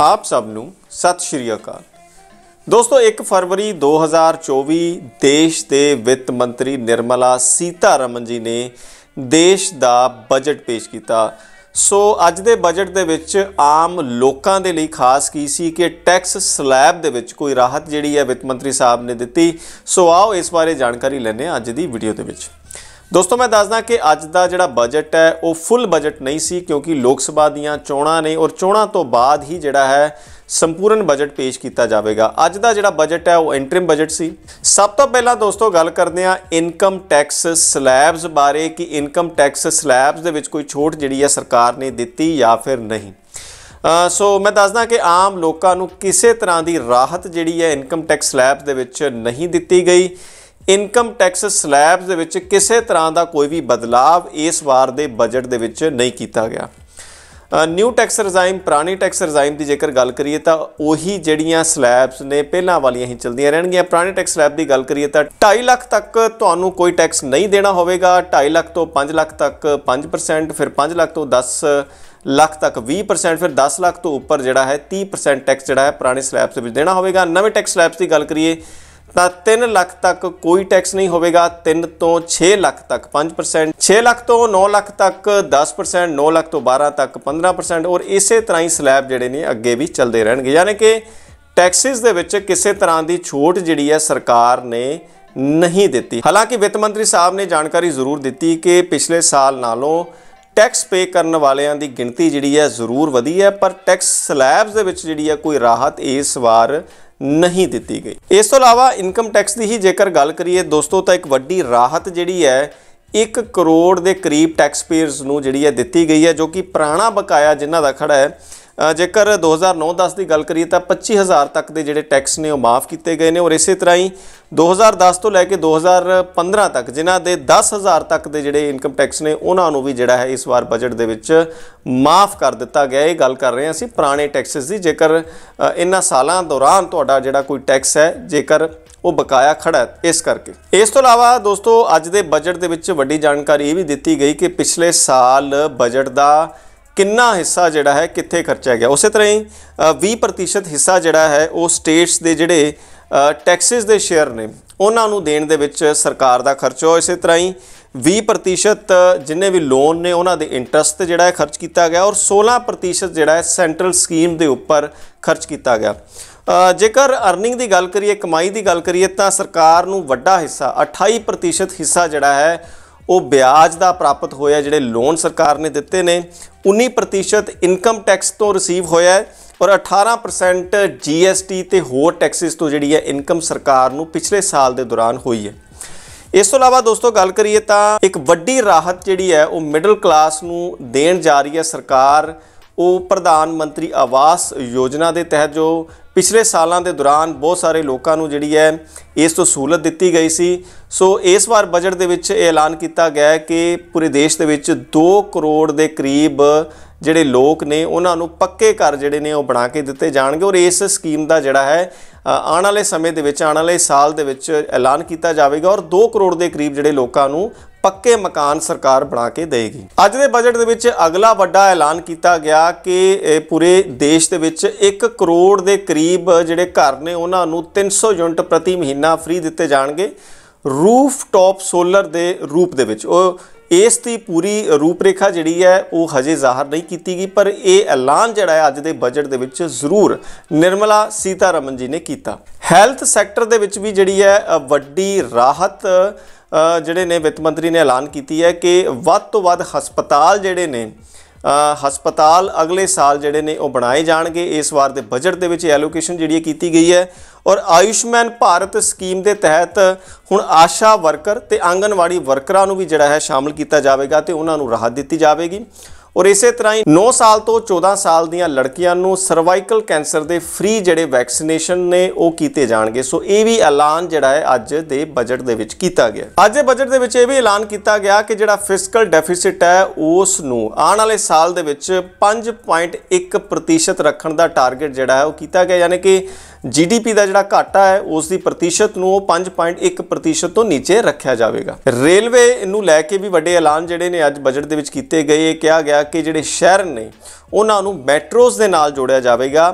ਆਪ ਸਭ ਨੂੰ ਸਤਿ ਸ਼੍ਰੀ ਅਕਾਲ ਦੋਸਤੋ 1 ਫਰਵਰੀ 2024 ਦੇਸ਼ ਦੇ ਵਿੱਤ ਮੰਤਰੀ ਨਿਰਮਲਾ ਸੀਤਾਰਮਨ ਜੀ ਨੇ ਦੇਸ਼ ਦਾ ਬਜਟ ਪੇਸ਼ ਕੀਤਾ ਸੋ ਅੱਜ ਦੇ ਬਜਟ ਦੇ ਵਿੱਚ ਆਮ ਲੋਕਾਂ ਦੇ ਲਈ ਖਾਸ ਕੀ ਸੀ ਕਿ ਟੈਕਸ ਸਲੈਬ ਦੇ ਵਿੱਚ ਕੋਈ ਰਾਹਤ ਜਿਹੜੀ ਹੈ ਵਿੱਤ ਮੰਤਰੀ ਸਾਹਿਬ ਨੇ ਦਿੱਤੀ ਸੋ ਆਓ ਇਸ ਬਾਰੇ ਜਾਣਕਾਰੀ ਲੈਣੇ ਅੱਜ ਦੀ ਵੀਡੀਓ ਦੇ ਵਿੱਚ ਦੋਸਤੋ ਮੈਂ ਦੱਸਦਾ ਕਿ ਅੱਜ ਦਾ ਜਿਹੜਾ ਬਜਟ ਹੈ ਉਹ ਫੁੱਲ ਬਜਟ ਨਹੀਂ ਸੀ ਕਿਉਂਕਿ ਲੋਕ ਸਭਾ ਦੀਆਂ ਚੋਣਾਂ ਨੇ ਔਰ ਚੋਣਾਂ ਤੋਂ ਬਾਅਦ ਹੀ ਜਿਹੜਾ ਹੈ ਸੰਪੂਰਨ ਬਜਟ ਪੇਸ਼ ਕੀਤਾ ਜਾਵੇਗਾ ਅੱਜ ਦਾ ਜਿਹੜਾ ਬਜਟ ਹੈ ਉਹ ਇੰਟਰਿਮ ਬਜਟ ਸੀ ਸਭ ਤੋਂ ਪਹਿਲਾਂ ਦੋਸਤੋ ਗੱਲ ਕਰਦੇ ਆ ਇਨਕਮ ਟੈਕਸ ਸਲੈਬਸ ਬਾਰੇ ਕਿ ਇਨਕਮ ਟੈਕਸ ਸਲੈਬਸ ਦੇ ਵਿੱਚ ਕੋਈ ਛੋਟ ਜਿਹੜੀ ਹੈ ਸਰਕਾਰ ਨੇ ਦਿੱਤੀ ਜਾਂ ਫਿਰ ਨਹੀਂ ਸੋ ਮੈਂ ਦੱਸਦਾ ਕਿ ਆਮ ਲੋਕਾਂ ਨੂੰ ਕਿਸੇ ਤਰ੍ਹਾਂ ਦੀ ਰਾਹਤ ਜਿਹੜੀ ਹੈ ਇਨਕਮ ਟੈਕਸ ਸਲੈਬ ਦੇ ਵਿੱਚ ਨਹੀਂ ਦਿੱਤੀ ਗਈ ਇਨਕਮ ਟੈਕਸ ਸਲੈਬਸ ਦੇ ਵਿੱਚ ਕਿਸੇ ਤਰ੍ਹਾਂ ਦਾ ਕੋਈ ਵੀ ਬਦਲਾਅ ਇਸ ਵਾਰ ਦੇ ਬਜਟ ਦੇ ਵਿੱਚ ਨਹੀਂ ਕੀਤਾ ਗਿਆ ਨਿਊ ਟੈਕਸ ਰਜ਼ਾਈਮ ਪੁਰਾਣੀ ਟੈਕਸ ਰਜ਼ਾਈਮ ਦੀ ਜੇਕਰ ਗੱਲ ਕਰੀਏ ਤਾਂ ਉਹੀ ਜਿਹੜੀਆਂ ਸਲੈਬਸ ਨੇ ਪਹਿਲਾਂ ਵਾਲੀਆਂ ਹੀ ਚਲਦੀਆਂ ਰਹਿਣਗੀਆਂ ਪੁਰਾਣੀ ਟੈਕਸ ਸਲੈਬ ਦੀ ਗੱਲ ਕਰੀਏ ਤਾਂ 2.5 ਲੱਖ ਤੱਕ ਤੁਹਾਨੂੰ ਕੋਈ ਟੈਕਸ ਨਹੀਂ ਦੇਣਾ ਹੋਵੇਗਾ 2.5 ਲੱਖ ਤੋਂ 5 ਲੱਖ ਤੱਕ 5% ਫਿਰ 5 ਲੱਖ ਤੋਂ 10 ਲੱਖ ਤੱਕ 20% ਫਿਰ 10 ਲੱਖ ਤੋਂ ਉੱਪਰ ਜਿਹੜਾ ਹੈ 30% ਟੈਕਸ ਜਿਹੜਾ ਹੈ ਪੁਰਾਣੇ ਸਲੈਬਸ ਦੇ ਵਿੱਚ ਦੇਣਾ ਹੋਵੇਗਾ ਨਵੇਂ ਟੈਕਸ ਸਲੈਬਸ ਦੀ ਗੱਲ ਕਰੀਏ ਤਾਂ 3 ਲੱਖ ਤੱਕ ਕੋਈ ਟੈਕਸ ਨਹੀਂ ਹੋਵੇਗਾ 3 ਤੋਂ 6 ਲੱਖ ਤੱਕ 5% 6 ਲੱਖ ਤੋਂ 9 ਲੱਖ ਤੱਕ 10% 9 ਲੱਖ ਤੋਂ 12 ਤੱਕ 15% ਔਰ ਇਸੇ ਤਰ੍ਹਾਂ ਹੀ ਸਲੈਬ ਜਿਹੜੇ ਨੇ ਅੱਗੇ ਵੀ ਚੱਲਦੇ ਰਹਿਣਗੇ ਯਾਨੀ ਕਿ ਟੈਕਸਿਸ ਦੇ ਵਿੱਚ ਕਿਸੇ ਤਰ੍ਹਾਂ ਦੀ ਛੋਟ ਜਿਹੜੀ ਹੈ ਸਰਕਾਰ ਨੇ ਨਹੀਂ ਦਿੱਤੀ ਹਾਲਾਂਕਿ ਵਿੱਤ ਮੰਤਰੀ ਸਾਹਿਬ ਨੇ ਜਾਣਕਾਰੀ ਜ਼ਰੂਰ ਦਿੱਤੀ ਕਿ ਪਿਛਲੇ ਸਾਲ ਨਾਲੋਂ ਟੈਕਸ ਪੇ ਕਰਨ ਵਾਲਿਆਂ ਦੀ ਗਿਣਤੀ ਜਿਹੜੀ ਹੈ ਜ਼ਰੂਰ ਵਧੀ ਹੈ ਪਰ ਟੈਕਸ ਸਲੈਬਸ ਦੇ ਵਿੱਚ ਜਿਹੜੀ ਹੈ ਕੋਈ ਰਾਹਤ ਇਸ ਵਾਰ ਨਹੀਂ ਦਿੱਤੀ ਗਈ ਇਸ ਤੋਂ ਇਲਾਵਾ ਇਨਕਮ ਟੈਕਸ ਦੀ ਹੀ ਜੇਕਰ ਗੱਲ ਕਰੀਏ ਦੋਸਤੋ ਤਾਂ ਇੱਕ ਵੱਡੀ ਰਾਹਤ ਜਿਹੜੀ ਹੈ 1 ਕਰੋੜ ਦੇ ਕਰੀਬ ਟੈਕਸ ਪੇਅਰਸ ਨੂੰ ਜਿਹੜੀ ਹੈ ਦਿੱਤੀ ਗਈ ਹੈ ਜੋ ਕਿ ਪੁਰਾਣਾ ਬਕਾਇਆ ਜਿਨ੍ਹਾਂ ਦਾ ਖੜਾ ਹੈ ਜੇਕਰ 2009-10 ਦੀ ਗੱਲ ਕਰੀਏ ਤਾਂ 25000 ਤੱਕ ਦੇ ਜਿਹੜੇ ਟੈਕਸ ਨੇ ਉਹ ਮਾਫ ਕੀਤੇ ਗਏ ਨੇ ਔਰ ਇਸੇ ਤਰ੍ਹਾਂ ਹੀ 2010 ਤੋਂ ਲੈ ਕੇ 2015 ਤੱਕ ਜਿਨ੍ਹਾਂ ਦੇ 10000 ਤੱਕ ਦੇ ਜਿਹੜੇ ਇਨਕਮ ਟੈਕਸ ਨੇ ਉਹਨਾਂ ਨੂੰ ਵੀ ਜਿਹੜਾ ਹੈ ਇਸ ਵਾਰ ਬਜਟ ਦੇ ਵਿੱਚ ਮਾਫ ਕਰ ਦਿੱਤਾ ਗਿਆ ਇਹ ਗੱਲ ਕਰ ਰਹੇ ਹਾਂ ਅਸੀਂ ਪੁਰਾਣੇ ਟੈਕਸਸ ਦੀ ਜੇਕਰ ਇਹਨਾਂ ਸਾਲਾਂ ਦੌਰਾਨ ਤੁਹਾਡਾ ਜਿਹੜਾ ਕੋਈ ਟੈਕਸ ਹੈ ਜੇਕਰ ਉਹ ਬਕਾਇਆ ਖੜਾ ਇਸ ਕਰਕੇ ਇਸ ਤੋਂ ਇਲਾਵਾ ਦੋਸਤੋ ਅੱਜ ਦੇ ਬਜਟ ਦੇ ਵਿੱਚ ਵੱਡੀ ਜਾਣਕਾਰੀ ਇਹ ਵੀ ਦਿੱਤੀ ਗਈ ਕਿ ਪਿਛਲੇ ਸਾਲ ਬਜਟ ਦਾ ਕਿੰਨਾ ਹਿੱਸਾ ਜਿਹੜਾ ਹੈ ਕਿੱਥੇ ਖਰਚਿਆ ਗਿਆ ਉਸੇ ਤਰ੍ਹਾਂ ਹੀ 20% ਹਿੱਸਾ ਜਿਹੜਾ ਹੈ ਉਹ ਸਟੇਟਸ ਦੇ ਜਿਹੜੇ ਟੈਕਸਿਸ ਦੇ ਸ਼ੇਅਰ ਨੇ ਉਹਨਾਂ ਨੂੰ ਦੇਣ ਦੇ ਵਿੱਚ ਸਰਕਾਰ ਦਾ ਖਰਚਾ ਇਸੇ ਤਰ੍ਹਾਂ ਹੀ 20% ਜਿੰਨੇ ਵੀ ਲੋਨ ਨੇ ਉਹਨਾਂ ਦੇ ਇੰਟਰਸਟ ਤੇ ਜਿਹੜਾ ਹੈ ਖਰਚ ਕੀਤਾ ਗਿਆ ਔਰ 16% ਜਿਹੜਾ ਹੈ ਸੈਂਟਰਲ ਸਕੀਮ ਦੇ ਉੱਪਰ ਖਰਚ ਕੀਤਾ ਗਿਆ ਜੇਕਰ ਅਰਨਿੰਗ ਦੀ ਗੱਲ ਕਰੀਏ ਕਮਾਈ ਦੀ ਗੱਲ ਕਰੀਏ ਤਾਂ ਸਰਕਾਰ ਨੂੰ ਵੱਡਾ ਹਿੱਸਾ 28% ਹਿੱਸਾ ਜਿਹੜਾ ਹੈ ਉਹ ਵਿਆਜ ਦਾ ਪ੍ਰਾਪਤ ਹੋਇਆ ਜਿਹੜੇ ਲੋਨ ਸਰਕਾਰ ਨੇ ਦਿੱਤੇ ਨੇ 19% ਇਨਕਮ ਟੈਕਸ ਤੋਂ ਰਿਸੀਵ ਹੋਇਆ ਹੈ ਔਰ 18% ਜੀਐਸਟੀ ਤੇ ਹੋਰ ਟੈਕਸਿਸ ਤੋਂ ਜਿਹੜੀ ਹੈ ਇਨਕਮ ਸਰਕਾਰ ਨੂੰ ਪਿਛਲੇ ਸਾਲ ਦੇ ਦੌਰਾਨ ਹੋਈ ਹੈ ਇਸ ਤੋਂ ਇਲਾਵਾ ਦੋਸਤੋ ਗੱਲ ਕਰੀਏ ਤਾਂ ਇੱਕ ਵੱਡੀ ਰਾਹਤ ਜਿਹੜੀ ਹੈ ਉਹ ਮਿਡਲ ਕਲਾਸ ਨੂੰ ਦੇਣ ਜਾ ਰਹੀ ਹੈ ਸਰਕਾਰ ਉਹ ਪ੍ਰਧਾਨ ਮੰਤਰੀ ਆਵਾਸ ਯੋਜਨਾ ਦੇ ਤਹਿਤ ਜੋ ਪਿਛਲੇ ਸਾਲਾਂ ਦੇ ਦੌਰਾਨ ਬਹੁਤ ਸਾਰੇ ਲੋਕਾਂ ਨੂੰ ਜਿਹੜੀ ਹੈ ਇਸ ਤੋਂ ਸਹੂਲਤ ਦਿੱਤੀ ਗਈ ਸੀ ਸੋ ਇਸ ਵਾਰ ਬਜਟ ਦੇ ਵਿੱਚ ਇਹ ਐਲਾਨ ਕੀਤਾ ਗਿਆ ਕਿ ਪੂਰੇ ਦੇਸ਼ ਦੇ ਵਿੱਚ 2 ਕਰੋੜ ਦੇ ਕਰੀਬ ਜਿਹੜੇ ਲੋਕ ਨੇ ਉਹਨਾਂ ਨੂੰ ਪੱਕੇ ਘਰ ਜਿਹੜੇ ਨੇ ਉਹ ਬਣਾ ਕੇ ਦਿੱਤੇ ਜਾਣਗੇ ਔਰ ਇਸ ਸਕੀਮ ਦਾ ਜਿਹੜਾ ਹੈ ਆਉਣ ਵਾਲੇ ਸਮੇਂ ਦੇ ਵਿੱਚ ਆਉਣ ਵਾਲੇ ਸਾਲ ਦੇ ਵਿੱਚ ਐਲਾਨ ਕੀਤਾ ਜਾਵੇਗਾ ਔਰ 2 ਕਰੋੜ ਦੇ ਕਰੀਬ ਜਿਹੜੇ ਲੋਕਾਂ ਨੂੰ ਪੱਕੇ ਮਕਾਨ ਸਰਕਾਰ ਬਣਾ ਕੇ ਦੇਗੀ ਅੱਜ ਦੇ ਬਜਟ ਦੇ ਵਿੱਚ ਅਗਲਾ ਵੱਡਾ ਐਲਾਨ ਕੀਤਾ ਗਿਆ ਕਿ ਪੂਰੇ ਦੇਸ਼ ਦੇ ਵਿੱਚ 1 ਕਰੋੜ ਦੇ ਕਰੀਬ ਜਿਹੜੇ ਘਰ ਨੇ ਉਹਨਾਂ ਨੂੰ 300 ਯੂਨਿਟ ਪ੍ਰਤੀ ਮਹੀਨਾ ਫ੍ਰੀ ਦਿੱਤੇ ਜਾਣਗੇ ਰੂਫ ਟਾਪ ਸੋਲਰ ਦੇ ਰੂਪ ਦੇ ਵਿੱਚ ਉਹ ਇਸ ਦੀ ਪੂਰੀ ਰੂਪਰੇਖਾ ਜਿਹੜੀ ਹੈ ਉਹ ਹਜੇ ਜ਼ਾਹਰ ਨਹੀਂ ਕੀਤੀ ਗਈ ਪਰ ਇਹ ਐਲਾਨ ਜਿਹੜਾ ਹੈ ਅੱਜ ਦੇ ਬਜਟ ਦੇ ਵਿੱਚ ਜ਼ਰੂਰ ਨਿਰਮਲਾ ਸੀਤਾਰਮਨ ਜੀ ਨੇ ਕੀਤਾ ਹੈਲਥ ਸੈਕਟਰ ਦੇ ਵਿੱਚ ਵੀ ਜਿਹੜੀ ਹੈ ਵੱਡੀ ਰਾਹਤ ਜਿਹੜੇ ਨੇ ਵਿੱਤ ਮੰਤਰੀ ਨੇ ਐਲਾਨ ਕੀਤੀ ਹੈ ਕਿ ਵੱਧ ਤੋਂ ਵੱਧ ਹਸਪਤਾਲ ਜਿਹੜੇ ਨੇ ਹਸਪਤਾਲ ਅਗਲੇ ਸਾਲ ਜਿਹੜੇ ਨੇ ਉਹ ਬਣਾਏ ਜਾਣਗੇ ਇਸ ਵਾਰ ਦੇ ਬਜਟ ਦੇ ਵਿੱਚ ਐਲੋਕੇਸ਼ਨ ਜਿਹੜੀ ਕੀਤੀ ਗਈ ਹੈ ਔਰ ਆਯੁਸ਼ਮਾਨ ਭਾਰਤ ਸਕੀਮ ਦੇ ਤਹਿਤ ਹੁਣ ਆਸ਼ਾ ਵਰਕਰ ਤੇ ਆਂਗਨਵਾੜੀ ਵਰਕਰਾਂ ਨੂੰ ਵੀ ਜਿਹੜਾ ਹੈ ਸ਼ਾਮਲ ਕੀਤਾ ਜਾਵੇਗਾ ਤੇ ਉਹਨਾਂ ਨੂੰ ਰਾਹਤ ਦਿੱਤੀ ਜਾਵੇਗੀ ਔਰ ਇਸੇ ਤਰ੍ਹਾਂ ਹੀ 9 ਸਾਲ ਤੋਂ 14 ਸਾਲ ਦੀਆਂ ਲੜਕੀਆਂ ਨੂੰ ਸਰਵਾਈਕਲ ਕੈਂਸਰ ਦੇ ਫ੍ਰੀ ਜਿਹੜੇ ਵੈਕਸੀਨੇਸ਼ਨ ਨੇ ਉਹ ਕੀਤੇ ਜਾਣਗੇ ਸੋ ਇਹ ਵੀ ਐਲਾਨ ਜਿਹੜਾ ਹੈ ਅੱਜ ਦੇ ਬਜਟ ਦੇ ਵਿੱਚ ਕੀਤਾ ਗਿਆ ਅੱਜ ਦੇ ਬਜਟ ਦੇ ਵਿੱਚ ਇਹ ਵੀ ਐਲਾਨ ਕੀਤਾ ਗਿਆ ਕਿ ਜਿਹੜਾ ਫਿਸਕਲ ਡੈਫਿਸਿਟ ਹੈ ਉਸ ਨੂੰ ਆਉਣ ਵਾਲੇ ਸਾਲ ਦੇ ਵਿੱਚ 5.1% ਰੱਖਣ ਦਾ ਟਾਰਗੇਟ ਜਿਹੜਾ ਹੈ ਉਹ ਕੀਤਾ ਗਿਆ ਯਾਨੀ ਕਿ ਜੀਡੀਪੀ ਦਾ ਜਿਹੜਾ ਘਾਟਾ ਹੈ ਉਸ ਦੀ ਪ੍ਰਤੀਸ਼ਤ ਨੂੰ ਉਹ 5.1% ਤੋਂ ਨੀਚੇ ਰੱਖਿਆ ਜਾਵੇਗਾ ਰੇਲਵੇ ਨੂੰ ਲੈ ਕੇ ਵੀ ਵੱਡੇ ਐਲਾਨ ਜਿਹੜੇ ਨੇ ਅੱਜ ਬਜਟ ਦੇ ਵਿੱਚ ਕੀਤੇ ਗਏ ਇਹ ਕਿਹਾ ਗਿਆ ਕੇ ਜਿਹੜੇ ਸ਼ਹਿਰ ਨੇ ਉਹਨਾਂ ਨੂੰ ਮੈਟਰੋਜ਼ ਦੇ ਨਾਲ ਜੋੜਿਆ ਜਾਵੇਗਾ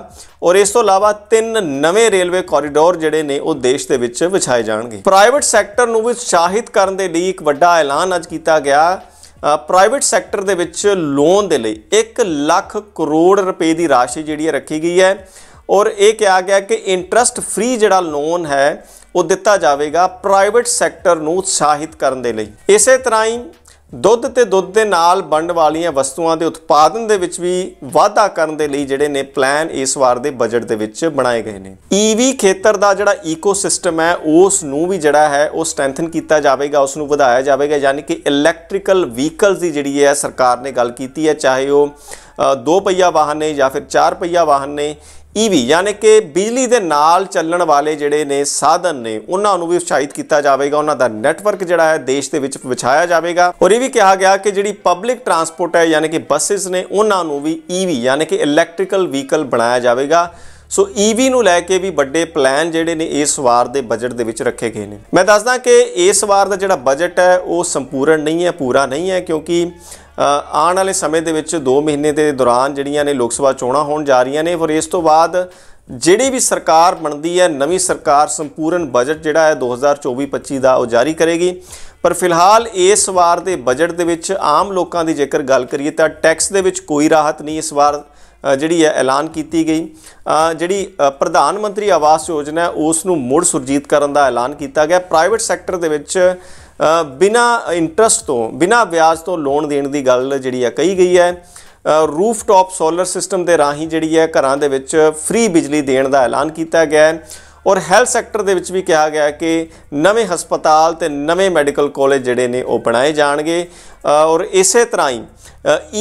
ਔਰ ਇਸ ਤੋਂ ਇਲਾਵਾ ਤਿੰਨ ਨਵੇਂ ਰੇਲਵੇ ਕੋਰੀਡੋਰ ਜਿਹੜੇ ਨੇ ਉਹ ਦੇਸ਼ ਦੇ ਵਿੱਚ ਵਿਛਾਏ ਜਾਣਗੇ ਪ੍ਰਾਈਵੇਟ ਸੈਕਟਰ ਨੂੰ ਵੀ ਸ਼ਾਹਿਤ ਕਰਨ ਦੇ ਲਈ ਇੱਕ ਵੱਡਾ ਐਲਾਨ ਅੱਜ ਕੀਤਾ ਗਿਆ ਪ੍ਰਾਈਵੇਟ ਸੈਕਟਰ ਦੇ ਵਿੱਚ ਲੋਨ ਦੇ ਲਈ 1 ਲੱਖ ਕਰੋੜ ਰੁਪਏ ਦੀ ਰਾਸ਼ੀ ਜਿਹੜੀ ਰੱਖੀ ਗਈ ਹੈ ਔਰ ਇਹ ਕਿਹਾ ਗਿਆ ਕਿ ਇੰਟਰਸਟ ਫ੍ਰੀ ਜਿਹੜਾ ਲੋਨ ਹੈ ਉਹ ਦਿੱਤਾ ਜਾਵੇਗਾ ਪ੍ਰਾਈਵੇਟ ਸੈਕਟਰ ਨੂੰ ਉਤਸ਼ਾਹਿਤ ਕਰਨ ਦੇ ਲਈ ਇਸੇ ਤਰ੍ਹਾਂ ਹੀ ਦੁੱਧ ਤੇ ਦੁੱਧ ਦੇ ਨਾਲ ਬਣਨ ਵਾਲੀਆਂ ਵਸਤੂਆਂ ਦੇ ਉਤਪਾਦਨ ਦੇ ਵਿੱਚ ਵੀ ਵਾਧਾ ਕਰਨ ਦੇ ਲਈ ਜਿਹੜੇ ਨੇ ਪਲਾਨ ਇਸ ਵਾਰ ਦੇ ਬਜਟ ਦੇ ਵਿੱਚ ਬਣਾਏ ਗਏ ਨੇ ਈਵੀ ਖੇਤਰ ਦਾ ਜਿਹੜਾ ਇਕੋਸਿਸਟਮ ਹੈ ਉਸ ਨੂੰ ਵੀ ਜਿਹੜਾ ਹੈ ਉਹ ਸਟਰੈਂਥਨ ਕੀਤਾ ਜਾਵੇਗਾ ਉਸ ਨੂੰ ਵਧਾਇਆ ਜਾਵੇਗਾ ਯਾਨੀ ਕਿ ਇਲੈਕਟ੍ਰੀਕਲ ਵਹੀਕਲਸ ਦੀ ਜਿਹੜੀ ਹੈ ਸਰਕਾਰ ਨੇ ਗੱਲ ਕੀਤੀ ਹੈ ਚਾਹੇ ਉਹ ਦੋ ਪਹੀਆ ਵਾਹਨ ਨੇ ਜਾਂ ਫਿਰ ਚਾਰ ਪਹੀਆ ਵਾਹਨ ਨੇ ਈਵੀ e ਯਾਨੀ ਕਿ ਬਿਜਲੀ ਦੇ ਨਾਲ ਚੱਲਣ ਵਾਲੇ ਜਿਹੜੇ ਨੇ ਸਾਧਨ ਨੇ ਉਹਨਾਂ ਨੂੰ ਵੀ ਉਤਸ਼ਾਹਿਤ ਕੀਤਾ ਜਾਵੇਗਾ ਉਹਨਾਂ ਦਾ ਨੈਟਵਰਕ ਜਿਹੜਾ ਹੈ ਦੇਸ਼ ਦੇ ਵਿੱਚ ਵਿਛਾਇਆ ਜਾਵੇਗਾ ਔਰ ਇਹ ਵੀ ਕਿਹਾ ਗਿਆ ਕਿ ਜਿਹੜੀ ਪਬਲਿਕ ਟਰਾਂਸਪੋਰਟ ਹੈ ਯਾਨੀ ਕਿ ਬੱਸਸ ਨੇ ਉਹਨਾਂ ਨੂੰ ਵੀ ਈਵੀ e ਯਾਨੀ ਕਿ ਇਲੈਕਟ੍ਰੀਕਲ ਵਹੀਕਲ ਬਣਾਇਆ ਜਾਵੇਗਾ ਸੋ ਈਵੀ e ਨੂੰ ਲੈ ਕੇ ਵੀ ਵੱਡੇ ਪਲਾਨ ਜਿਹੜੇ ਨੇ ਇਸ ਵਾਰ ਦੇ ਬਜਟ ਦੇ ਵਿੱਚ ਰੱਖੇ ਗਏ ਨੇ ਮੈਂ ਦੱਸਦਾ ਕਿ ਇਸ ਵਾਰ ਦਾ ਜਿਹੜਾ ਬਜਟ ਹੈ ਉਹ ਸੰਪੂਰਨ ਨਹੀਂ ਹੈ ਪੂਰਾ ਨਹੀਂ ਹੈ ਕਿਉਂਕਿ ਆਉਣ ਵਾਲੇ ਸਮੇਂ ਦੇ ਵਿੱਚ 2 ਮਹੀਨੇ ਦੇ ਦੌਰਾਨ ਜਿਹੜੀਆਂ ਨੇ ਲੋਕ ਸਭਾ ਚੋਣਾਂ ਹੋਣ ਜਾ ਰਹੀਆਂ ਨੇ ਫਿਰ ਇਸ ਤੋਂ ਬਾਅਦ ਜਿਹੜੀ ਵੀ ਸਰਕਾਰ ਬਣਦੀ ਹੈ ਨਵੀਂ ਸਰਕਾਰ ਸੰਪੂਰਨ ਬਜਟ ਜਿਹੜਾ ਹੈ 2024-25 ਦਾ ਉਹ ਜਾਰੀ ਕਰੇਗੀ ਪਰ ਫਿਲਹਾਲ ਇਸ ਵਾਰ ਦੇ ਬਜਟ ਦੇ ਵਿੱਚ ਆਮ ਲੋਕਾਂ ਦੀ ਜੇਕਰ ਗੱਲ ਕਰੀਏ ਤਾਂ ਟੈਕਸ ਦੇ ਵਿੱਚ ਕੋਈ ਰਾਹਤ ਨਹੀਂ ਇਸ ਵਾਰ ਜਿਹੜੀ ਹੈ ਐਲਾਨ ਕੀਤੀ ਗਈ ਜਿਹੜੀ ਪ੍ਰਧਾਨ ਮੰਤਰੀ ਆਵਾਸ ਯੋਜਨਾ ਉਸ ਨੂੰ ਮੁੜ ਸੁਰਜੀਤ ਕਰਨ ਦਾ ਐਲਾਨ ਕੀਤਾ ਗਿਆ ਪ੍ਰਾਈਵੇਟ ਸੈਕਟਰ ਦੇ ਵਿੱਚ ਬਿਨਾ ਇੰਟਰਸਟ ਤੋਂ ਬਿਨਾ ਵਿਆਜ ਤੋਂ ਲੋਨ ਦੇਣ ਦੀ ਗੱਲ ਜਿਹੜੀ ਆ ਕਹੀ ਗਈ ਹੈ ਰੂਫ ਟਾਪ ਸੋਲਰ ਸਿਸਟਮ ਦੇ ਰਾਹੀਂ ਜਿਹੜੀ ਹੈ ਘਰਾਂ ਦੇ ਵਿੱਚ ਫ੍ਰੀ ਬਿਜਲੀ ਦੇਣ ਦਾ ਐਲਾਨ ਕੀਤਾ ਗਿਆ ਹੈ ਔਰ ਹੈਲਥ ਸੈਕਟਰ ਦੇ ਵਿੱਚ ਵੀ ਕਿਹਾ ਗਿਆ ਕਿ ਨਵੇਂ ਹਸਪਤਾਲ ਤੇ ਨਵੇਂ ਮੈਡੀਕਲ ਕਾਲਜ ਜਿਹੜੇ ਨੇ ਉਹ ਬਣਾਏ ਜਾਣਗੇ ਔਰ ਇਸੇ ਤਰ੍ਹਾਂ ਹੀ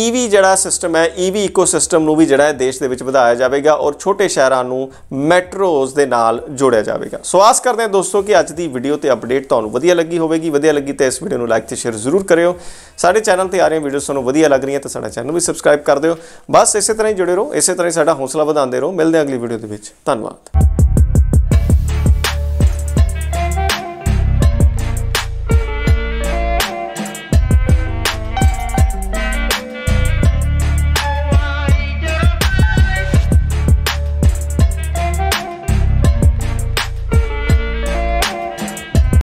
ਈਵੀ e ਜਿਹੜਾ ਸਿਸਟਮ ਹੈ ਈਵੀ e ਇਕੋਸਿਸਟਮ ਨੂੰ ਵੀ ਜਿਹੜਾ ਹੈ ਦੇਸ਼ ਦੇ ਵਿੱਚ ਵਧਾਇਆ ਜਾਵੇਗਾ ਔਰ ਛੋਟੇ ਸ਼ਹਿਰਾਂ ਨੂੰ ਮੈਟਰੋਜ਼ ਦੇ ਨਾਲ ਜੋੜਿਆ ਜਾਵੇਗਾ ਸੋ ਆਸ ਕਰਦੇ ਹਾਂ ਦੋਸਤੋ ਕਿ ਅੱਜ ਦੀ ਵੀਡੀਓ ਤੇ ਅਪਡੇਟ ਤੁਹਾਨੂੰ ਵਧੀਆ ਲੱਗੀ ਹੋਵੇਗੀ ਵਧੀਆ ਲੱਗੀ ਤਾਂ ਇਸ ਵੀਡੀਓ ਨੂੰ ਲਾਈਕ ਤੇ ਸ਼ੇਅਰ ਜ਼ਰੂਰ ਕਰਿਓ ਸਾਡੇ ਚੈਨਲ ਤੇ ਆ ਰਹੀਆਂ ਵੀਡੀਓਸ ਤੁਹਾਨੂੰ ਵਧੀਆ ਲੱਗ ਰਹੀਆਂ ਤਾਂ ਸਾਡਾ ਚੈਨਲ ਵੀ ਸਬਸਕ੍ਰਾਈਬ ਕਰ ਦਿਓ ਬਸ ਇਸੇ ਤਰ੍ਹਾਂ ਹੀ ਜੁੜੇ ਰਹੋ ਇਸੇ ਤਰ੍ਹਾਂ ਹੀ ਸਾਡਾ ਹੌਸਲਾ ਵਧਾਉਂਦੇ ਰਹੋ ਮਿਲਦੇ ਹਾਂ ਅਗਲੀ ਵੀਡੀਓ ਦੇ ਵਿੱਚ ਧੰਨਵਾਦ